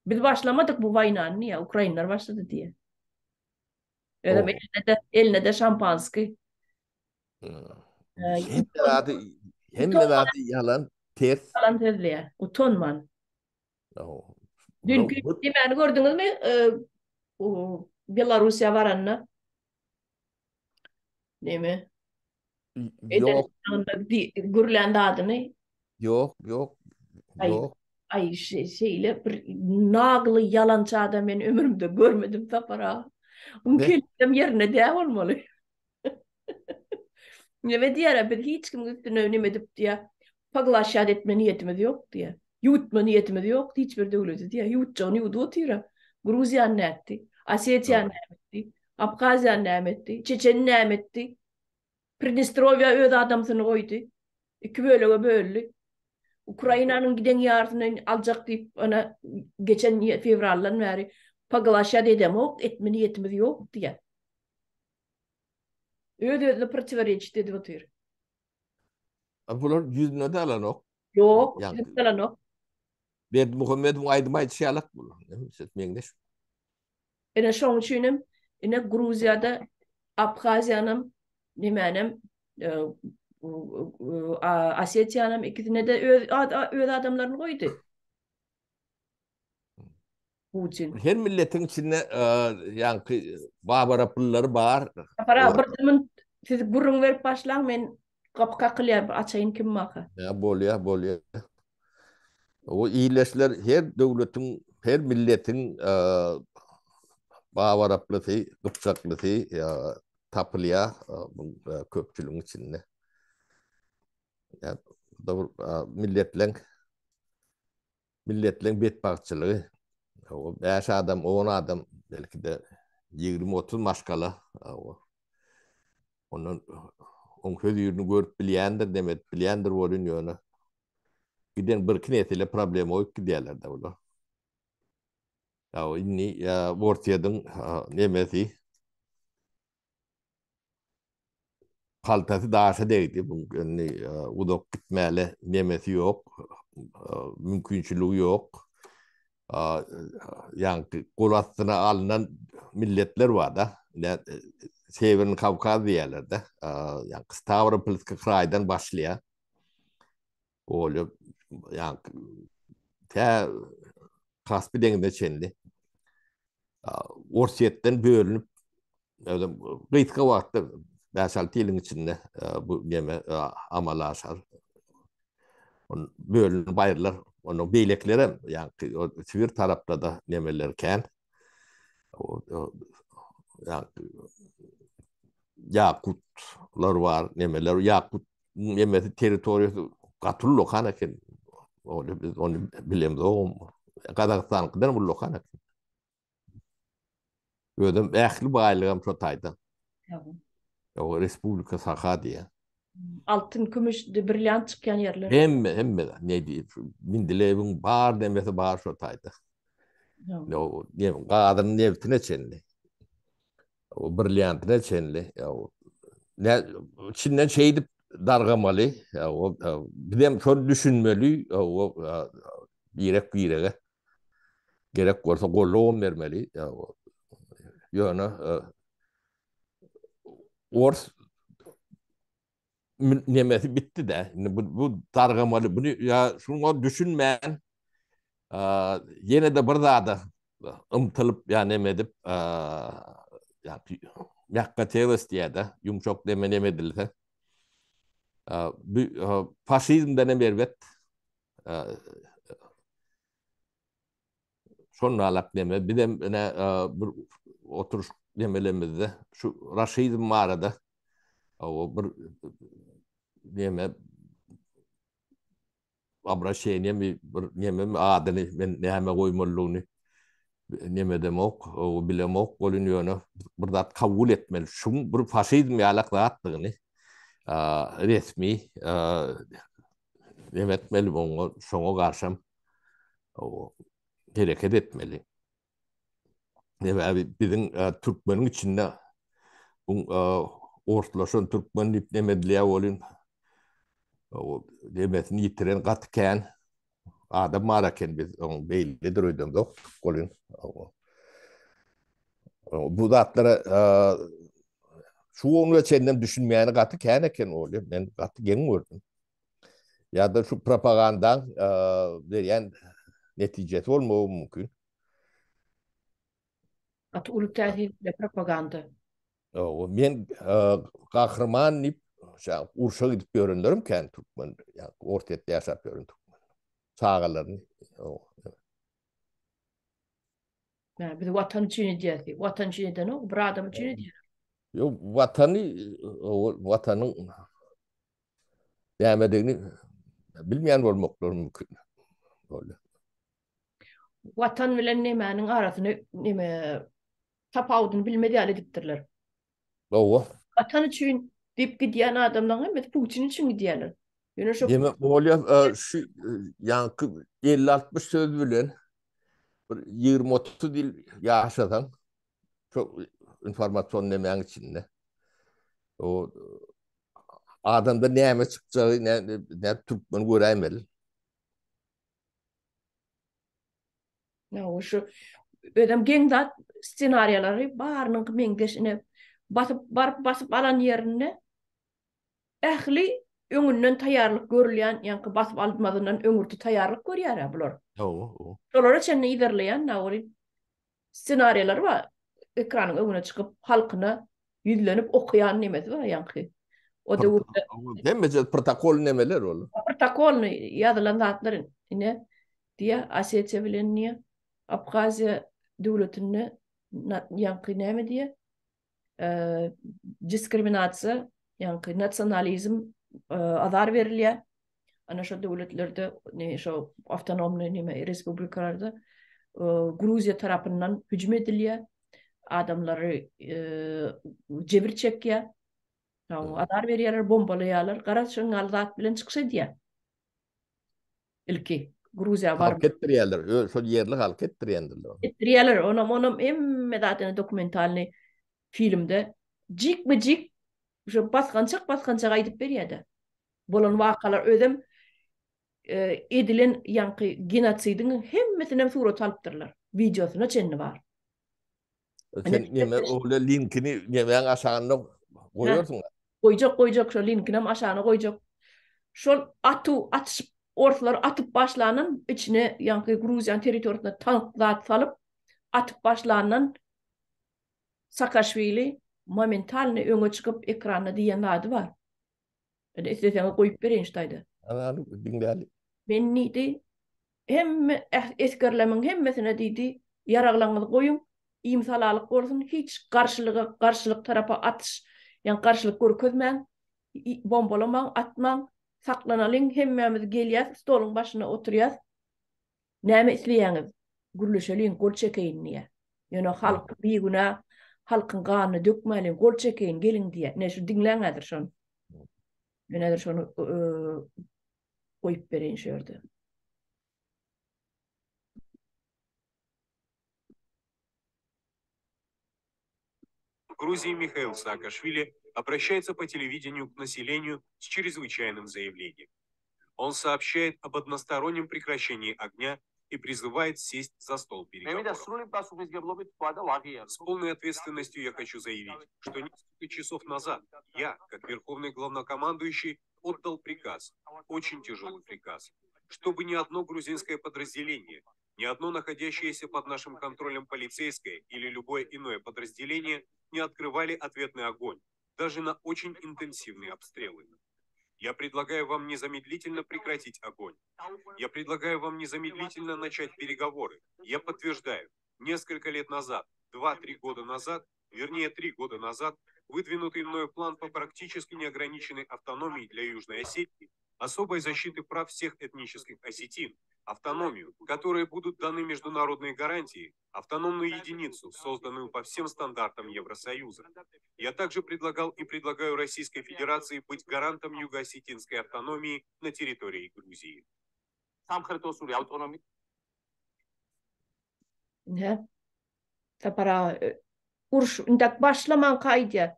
Biz başlamadık bu vaynanın ya. Ukraynalar başladı diye. Öyle oh. eline de, eline de şampanski. Hmm. Ee, hem de adı, hem de adı yalan ters. Falan tezliye. Utonman. No. Dün no, but... dimeni gördünüz mü? o Belarusya var anne. Ne mi? Yok. Gürlendi adını. Yok, yok. Ay, yok. Ay şey, şeyle bir naglı yalancı adam ben ömrümde görmedim tapara. Onun kelimem yerine de olmalı. Ne ve diyara bir hiç kim gittin önemedip diye. paglaşyat etme niyetimiz yok diye. Yutma niyetimiz yok diye hiçbir de diye. Yutca yudu otira. Gruzi anna etti. Asiyeti anna etti. Abkazi anna etti. Çeçeni etti. öz adamsını koydu. böyle ve böyle. Ukrayna'nın giden yarısını alacak deyip ona geçen fevrarlan veri Paglaşa dedem o etme niyetimiz yok diye. Öde Bular yüzüne de alan ok. Yok, alan ok. Ben aydı bulan. Sen şu. Ene şu an ene Gruziyada, Abkhaziyanım, Nimenim, e, Asiyetiyanım, ikizine de öyle adamlarını Putin. Her milletin içinde e, yankı, bağ bağ bağ bağ bağ siz bağ bağ bağ men, gapka kılıyor, açayın kim maka? Ya bol ya, bol ya. O iyileşler her devletin, her milletin e, bavaraplisi, gıpçaklisi e, tapılıya e, köpçülün içinde. Ya, milletlen, milletlen betbakçılığı. O beş adam, on adam, belki de 20-30 maskala. E, o, onun on köz yürünü görüp bilyendir demet bilyendir bu dünyanı. Giden bir kinetiyle problem oyup gidiyerler de bunu. Ya o inni ya vortiyadın nemesi kaltası daşa değdi. Bu inni, udoq gitmeli nemesi yok. Mümkünçülüğü yok. E, yani kulastına alınan milletler var da e, yani, Severin Kavkaziyalarda yani Stavropolski kraydan başlayan öyle yani te Kaspi denginde çenli Orsiyetten bölünüp gıytka vakti 5-6 yılın içinde e, bu gemi amalaşar bölünüp ayrılır onu beyleklere yani o tür tarafta da nemelerken o, o yani yakutlar var nemeler yakut nemeti teritoriyası katul lokana ki onu, onu bilemez o Kazakistan kadar bu lokana ki Ödüm ehli baylığım çotaydı. Tabii. O respublika sahadiye. Evet. altın kümüş de brilliant çıkan yerler. Hem mi hem mi de ne diyeyim mindilevin bar demesi bar şu taydı. Ne o ne kadın ne çenli. O brilliant ne çenli. Ya o ne içinden şey edip dargamalı. Ya o bir dem kör düşünmeli o yerek yerege. Gerek varsa kolum vermeli. Ya o yana Ors nimeti bitti de bu, bu targamalı bunu ya şunu düşünmeyen e, yine de burada da ımtılıp yani emedip e, yani yakka teres diye de yumuşak deme nemedildi. E, e, faşizm dene mervet e, sonra alak deme bir de e, oturuş demelemizde şu raşizm mağarada o bir neme abraşeniye mi bir neme adını men neme goýmalygyny neme demok o bilemok bolunýany bir zat kabul etmeli şu bir faşizm ýalak zatdygyny resmi neme etmeli bolgo şoňa garşam o gereket etmeli neme bizin Türkmenin içinde bu ortlaşan Türkmen diplemediler olun. Demetini yitiren katken adam maraken biz onu beylidir öydüm da. olun. Bu da atlara e, şu onu çenden düşünmeyeni katı keneken oluyor. Ben katı gen gördüm. Ya da şu propagandan veriyen neticesi olmamı mümkün. At ulu tehditle propaganda мен кахрман деп жаңағы урша кетіп көріндірім кән түркмен ортетте яшап көрін түркмен сағаларын bir vatan için diye ki vatan için de ne bir adam için diye. Yo vatanı vatanın demediğini bilmeyen olmak mümkün. Vatan bilen ne menin ne me tapavdını bilmediği hale Dowa. Atan üçin dip gidýän adamlar hem bu üçin üçin gidýän. Ýöne e, şu Demek bolýa şu ýanky 50-60 söz bilen bir 20-30 dil ýaşadan çok informasyon nämeň içinde. O adamda näme çykjagy, nä nä türkmen görýän bilen. Ne o şu ödem geng dat senaryalary barynyň meňdeşine basıp barıp basıp alan yerini ehli öňünden taýýarlyk görülýän, ýa-ni basyp almadyndan öňürde taýýarlyk görýär bular. Oo. Şolara çen ýerleýän nawry senariýalar we ekranyň öňüne çykyp halkyna ýüzlenip okuyan nemesi we ýa-ni o da o jet protokol nemeler ol? Protokol ýazylan zatlary ine diýe Asetiýa bilen ni Abhaziýa döwletini ýa-ni näme э дискриминация, яңкы национализм азар берилә. Ана шу дәүләтләрдә, не шу автономный не республикаларда Грузия тарафыннан һөҗүм ителә, адамлары э җебир чеккә, яңа азар кара шуң алдат белән чыкса дия. Илки Грузия бар. Халк иттерәләр, шу йерлек халк иттерәндер. Иттерәләр, оны-моны эмме документальный filmde cik mi cik şu basgançak basgançak aydıp beriyede. Bolan vakalar ödem e, edilen yankı genotsidin hemmesinem suru talpdirlar, Videosuna çenni var. E, sen neme oğla linkini neme yan aşağına koyuyorsun. Koyacak koyacak şu linkini aşağına koyacak. Şu atu atışıp ortalar atıp başlanın içine yankı Gruzyan teritoriyatına tanklar salıp atıp başlanın Sakashvili momentalne öňe çykyp ekranda diýen ady bar. Ýa-da isleseňiz goýup berin şeýde. Alany bilmeli. Men niýdi? Hem eskerlemiň hem mesela diýdi, yaraglanyň goýum, imsalalyk bolsun hiç garşylyga, garşylyk tarapa atyş, ýa-ni garşylyk görkezmän, bombalamaň, atmaň, saklanalyň, hemmemiz gelýär, stolun başyna oturýar. Näme isleýäňiz? Gürleşeliň, gol çekeýin niýe? Ýöne halk bir günä halkyň ganyny dökmäliň, gol çekeýin, geliň diýär. Ne şu diňläňädir şonu. Men äder şonu goýup berin şerde. В Грузии Михаил Саакашвили обращается по телевидению к населению с чрезвычайным заявлением. Он сообщает об одностороннем прекращении огня и призывает сесть за стол переговоров. С полной ответственностью я хочу заявить, что несколько часов назад я, как верховный главнокомандующий, отдал приказ, очень тяжелый приказ, чтобы ни одно грузинское подразделение, ни одно находящееся под нашим контролем полицейское или любое иное подразделение не открывали ответный огонь, даже на очень интенсивные обстрелы. Я предлагаю вам незамедлительно прекратить огонь. Я предлагаю вам незамедлительно начать переговоры. Я подтверждаю, несколько лет назад, 2-3 года назад, вернее 3 года назад, выдвинутый мною план по практически неограниченной автономии для Южной Осетии, особой защиты прав всех этнических осетин, автономию, которой будут даны международные гарантии, автономную единицу, созданную по всем стандартам Евросоюза. Я также предлагал и предлагаю Российской Федерации быть гарантом юго-осетинской автономии на территории Грузии. Hə? Tapara urş indak başlaman kaydı.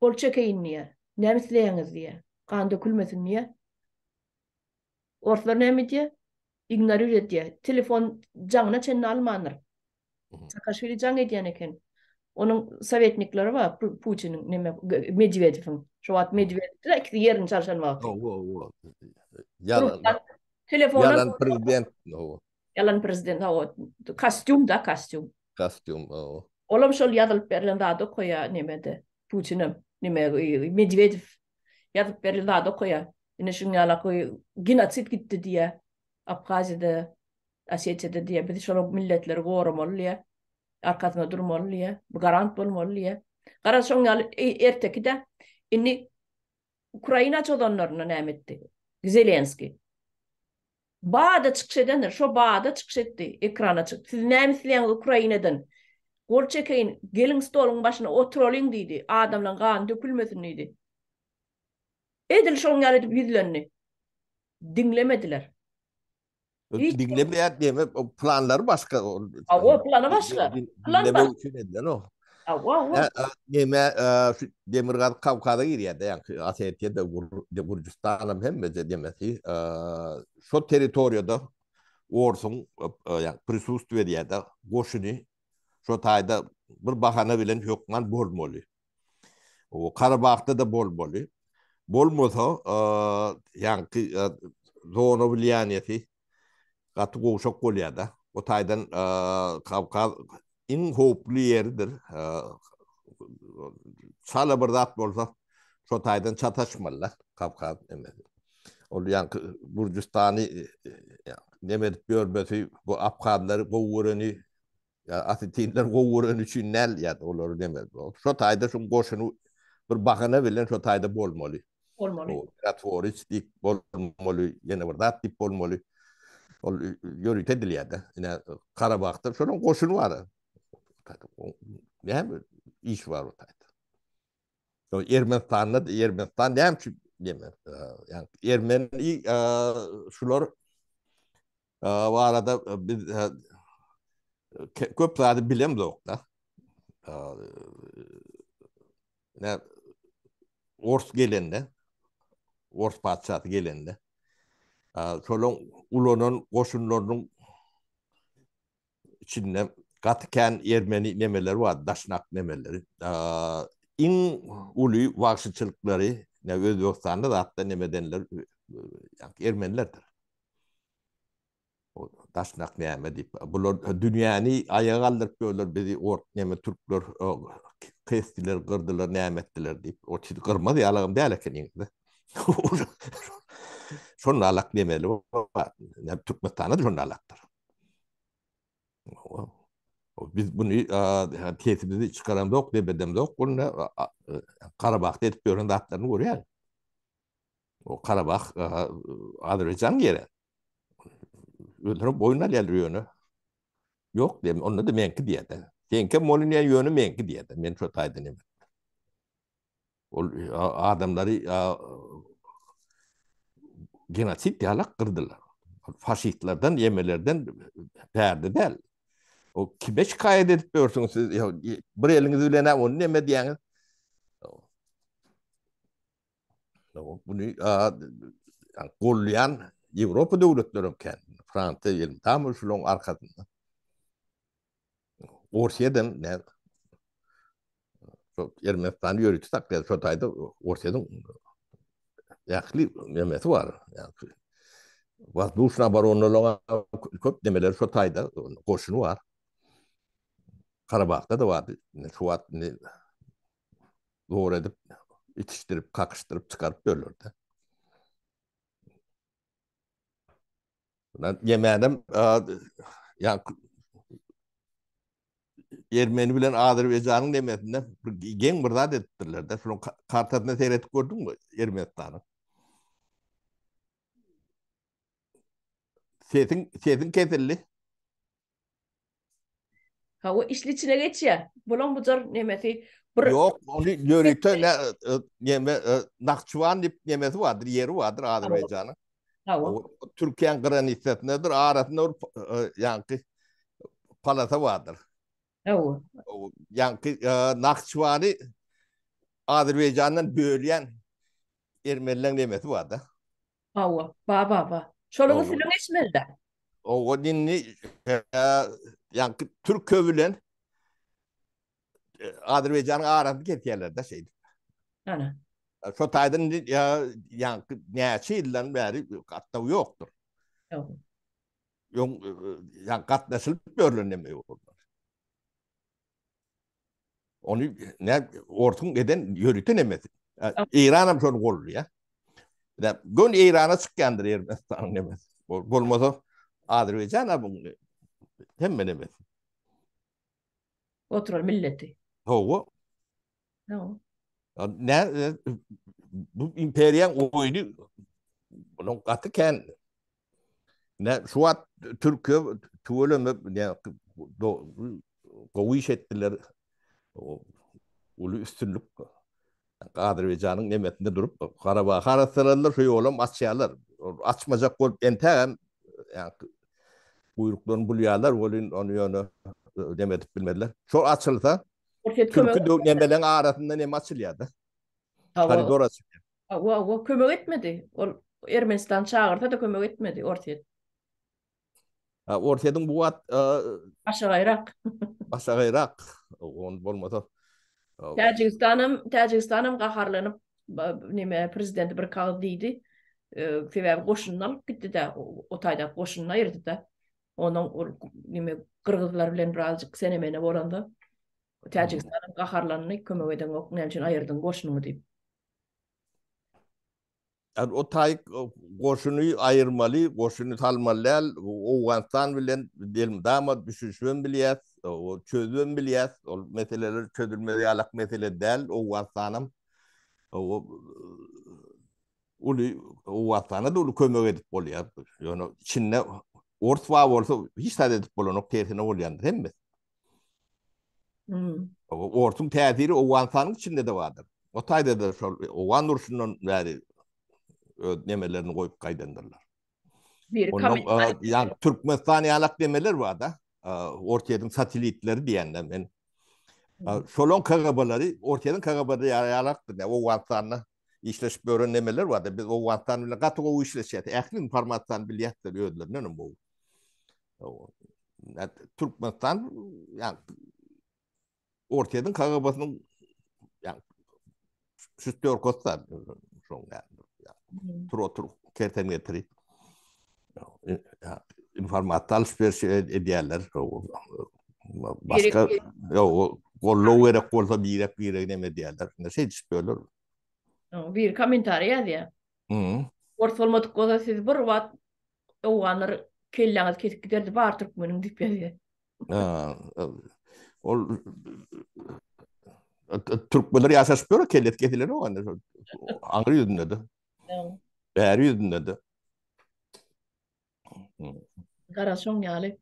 Bolçak eyniye. Nemsleğiniz diye. Qanda kulmesin niye? Ortlar nemi diye? Ignorir et diye. Telefon canına çenini almanır. Mhm. Sakaşveri can ediyen eken. Onun sovetnikleri var. Putin'in medivedi falan. Şu at medivedi de ki yerin çarşan var. Yalan prezident. Yalan prezident. Kostüm da kostüm. Kostüm. Olam şol yadal perlen da da koya nemedi. Putin'im. Medivedi. Yadal perlen da koya. ine şun ýala goý genotsid gitdi diýe. Abhaziýada Asiýetde diýe bir şolak milletler gorumaly, arkasyna durmaly, bu garant bolmaly. Gara şun ýala e, ertäki de Ukraina çodanlaryna nämetdi? etdi? Zelenski. Baada çykyş edenler, şo baada çykşetdi ekrana çyk. Siz näme isleýän Ukrainadan? Gol gelin stolun başına oturolin diydi. Adamdan gan dökülmesin diydi. Edil şoň ýaly edip nä. Dinlemediler. Dinlemeýär dinlemeýärdi, o planlary başga. A o başga. Onda mümkin edilen o. A o, a, ýa-da ýmyrgaq kawkaz demesi, şo da bir bahana bilen hökman bolýu. O Karabağ'da da bol bolmasa yani zona bilyaniyeti gatı gowşak bolýada o taýdan kavka in hopli ýerdir çala bir zat bolsa şo taýdan çataşmalla kavka ol yani burjustany e, e, nemet bölmesi bu apkanlar gowurany ya atitinler gowurany üçin näl ýa-da olary nemet bol şo taýda şo goşunu bir bahana bilen şo taýda bolmaly bolmaly. Atvoriç dik bolmaly, ýene bir zat dik bolmoly. Ol ýöri tedilýärdi. Ýene Karabagda şonuň goşuny bar. Näme iş bar o taýda. Ýa Ermenistanda, Ermenistan näme ki näme? ya Ermen e, şular e, bu arada biz e, köp zady bilem dok da. Ne Ors gelende, Ors patsaty gelende. Solon ulonun goşunlarının içinde gatken ermeni nemeleri var, daşnak nemeleri. İn ulu vaksıçılıkları, ne Özbekistan'da da hatta neme denler, yani ermenilerdir. daşnak neme deyip, bunlar dünyanı ayağa kaldırıp görürler, bizi ort neme Türkler, kestiler, kırdılar, neme ettiler deyip, o çizik kırmadı, yalakım değil ekeniyiz ሾናላክ ኔሜል Türk mutfağına da ሾናላክተር biz bunu e, tehditimizi çıkaran da yok, debedem de yok. Bunu e, Karabağ'da edip gören de atlarını koruyor. O Karabağ e, Azerbaycan yeri. Öldürüp boyuna gelir yönü. Yok dem onu da menki diye de. Tenke molinen yönü menki diye de. Men çok aydın O adamları genosid diýerler gyrdylar. Faşistlerden, yemelerden berdi del. O kibeç kayet edip börsün siz ya bir eliňiz bilen onu näme diýeňiz? No, bunu a yani, gollayan Avropa döwletleri ken, Fransa ýelim tam şolun arkasynda. Orsiýadan näme Ermenistan'ı yürütü taklaya sotaydı Orsiyadın ýakly demet bar. Ýani wat bu şuna baronlara köp demeler şu taýda goşuny bar. Karabağda da bar. Suwat ne gore edip itiştirip kakıştırıp çıkarıp bölürdü. Ben yemedim. Ya Ermeni bilen Azerbaycan'ın demetinden gen burada dedirler de. Şunun kartatını seyretip gördüm mü? Ermeni Sesin sesin kesildi. Ha o işliçine geç ya. Bolon bu zor nemeti. Yok, onu yörekte ne e, e, yeme e, nakçuan dip yemesi vardır, yeri vardır Azerbaycan'ın. Ha o Türkiye'nin granitleri nedir? Arasında o yankı palata vardır. Ha o. O yankı nakçuani Azerbaycan'dan bölen Ermenilerin nemeti vardır. Ha o. Ba ba ba. Şolunu filmi içmeldi. O dinni e, yani Türk kövülen e, Azerbaycan'ın arasında kez yerler de şeydi. Yani. Şu taydın ya, yani neyse illan beri katta yoktur. Yok. E, yani katta silip görülenemi yoktur. Onu ne ortun eden yürütenemedi. İran'a bir şey oldu ya. Evet. Näme gün İran'a çıkkandır Ermenistan nemes. Bolmasa Azerbaycan da bunu hem mi näme? Otur milleti. Hoğu. No. Ne bu imperiya oyunu bunun katı kan. Ne şu at Türkiye tuvalı ne kovuş ettiler. O, ulu üstünlük. Ko. Qadir we janyň nemetinde durup Qarabağ harasalarlar şu ýolam açýarlar. Açmajak bolup entägen yani buyrukların bulýarlar bolun onu ýöne nemetip bilmediler. Şu açylsa Türk nemelen arasında nem açylýardy. Koridor açylýardy. Wa wa etmedi. O Ermenistan çağırdı da kömek etmedi ortaya. Ha bu at başa e, gayrak. Başa gayrak. Onu bolmadı. Tajikistanım, Tajikistanım gaharlanyp, neme prezidenti bir kağıt diydi. Sebep qoşundan gitti de o tayda qoşunna yerdi de. Onun qırğızlar bilen birazcık sene mene boranda. Tajikistanım gaharlanyny kömek eden ok, nelçin ayırdın qoşunu dip. Yani o tay qoşunu ayırmalı, qoşunu talmalı, Awganistan bilen delim dama düşüşüm bilýär. o çözüm bilýäs, o meseleler çözülmeli alak mesele däl, o wasanam. O uly o wasana da kömek edip bolýar. Ýöne yani, Çinne orta bolsa hiç täze edip bolan o tersine bolýan, hem mi? Hmm. O ortun täziri o wasanyň içinde de wadyr. O taýda da şol o wan urşundan bäri nemelerini goýup gaýdandyrlar. Bir kamyň, ýa Türkmenistan ýalak demeler bar da. ortayanın satelitleri diyenler ben. Şolon karabaları ortayanın karabaları yarattı. Ne, o vantanla işleşip öğrenemeler vardı. Biz o vantanla katı o işleşiydi. Ehlin parmaktan bilyatları ödüler. Ne ne bu? Türkmenistan yani ortayanın karabasının yani sütte orkostar şongan. Yani, tur otur kerten getiri. Yani, informatal spes edýerler başga ýa-o lower code biblioteka bilen edýerler näme edýerler? Näse düşýörler? O bir komentar ýa-di. Mhm. O formaty kodasyz bürwat o anlar kelleňler getip-getirdi bar turup meniň diýip edýär. Ha. Ol türkmeler ýaşapdyr, kelleň getileni o anda agry ýüzdünde. Nä. Beri ýüzdünde. Garaşom yali.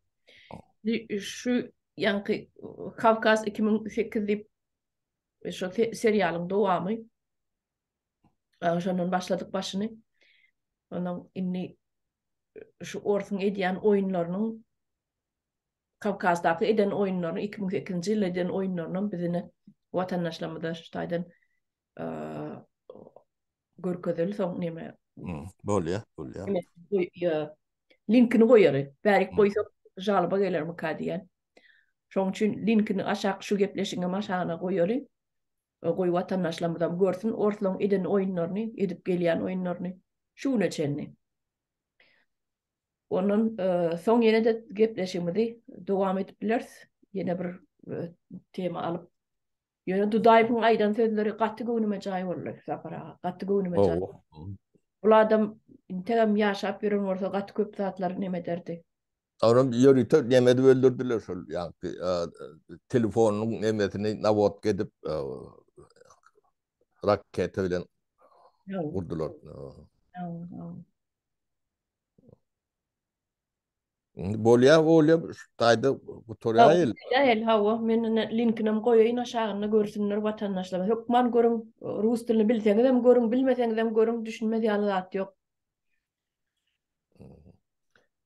Oh. Şu yankı Kavkaz 2008 dip şu serialın doğamı. E, Şanon başladık başını. Ondan inni şu orsun ediyen oyunlarının Kavkaz'daki eden oyunlarının 2002 yılı eden oyunlarının bizini vatandaşlamada şutaydan ıı, e, görküzül son neyme. Hmm, linkini goýary. Bärik hmm. goýsa jalba gelermi ka diýen. Şoň üçin linkini aşak şu gepleşigine maşagyna goýary. O goýup atan görsün, ortlaň edini oýunlaryny edip gelýän oýunlaryny. Şu näçeni. Onuň e, soň ýene de gepleşigimizi dowam edip bilers. Ýene bir e, tema alyp Yani du daipin aydan sözleri gattigo unumecai olu, Sakara, gattigo unumecai olu. Oh. Ola oh. adam Integam yaşap yürün orta gat köp saatlar neme derdi. Avram yori tö neme öldürdiler öldürdüler şol yani e, telefonun nemetini navot gedip e, rakete bilen vurdular. Bolya bolya taýda bu toraýyl. el hawa men linkini goýaýyn aşagyna görsünler watandaşlar. Hökman görüň, rus dilini bilseňiz hem görüň, bilmeseňiz hem görüň düşünmez ýaly zat ýok.